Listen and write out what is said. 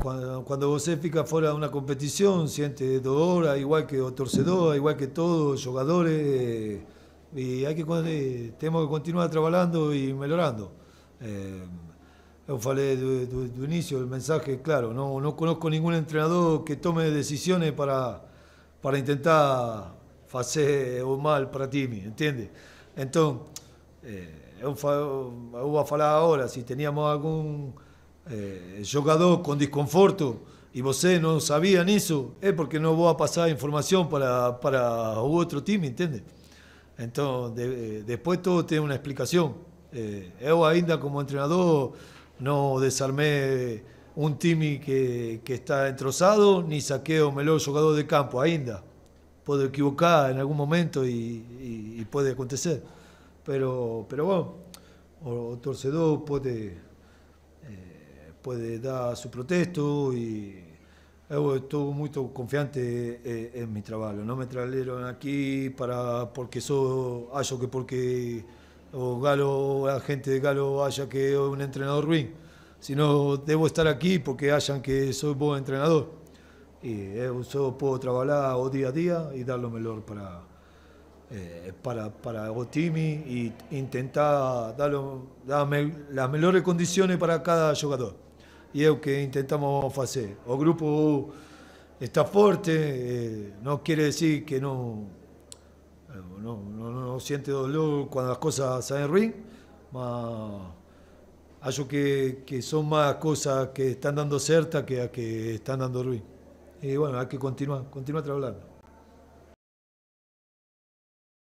Cuando, cuando vos fica fuera de una competición, siente dolor, igual que torcedora torcedor, igual que todos los jugadores. y hay que, eh, tenemos que continuar trabajando y mejorando. Eh, yo falei inicio, el mensaje, claro, no, no conozco ningún entrenador que tome decisiones para, para intentar hacer o mal para ti ¿entiendes? Entonces, eh, eu, voy ahora falar ahora, si teníamos algún eh, jugador con desconforto y vos no sabían eso, es porque no voy a pasar información para, para otro team ¿entiendes? Entonces, eh, después todo tiene una explicación. Eh, yo ainda como entrenador no desarmé un time que, que está entrozado, ni saqué o lo jugador de campo, ainda. Puedo equivocar en algún momento y, puede acontecer. Pero, pero bueno, o, torcedor puede... Eh, puede dar su protesto y yo eh, estoy muy confiante eh, en, mi trabajo. No me trajeron aquí para porque soy algo que porque Galo, la gente de Galo haya que un entrenador ruin, sino debo estar aquí porque hayan que soy buen entrenador. Y eh, yo puedo trabajar día a día y dar lo mejor para, eh, para, para Otimi y intentar dar, las mejores condiciones para cada jugador y es lo que intentamos hacer. El grupo está fuerte, eh, no quiere decir que no, no, siente dolor cuando las cosas salen ruin, pero creo que, que, son más cosas que están dando cierta que a que están dando ruin. Y bueno, hay que continuar, continuar trabajando.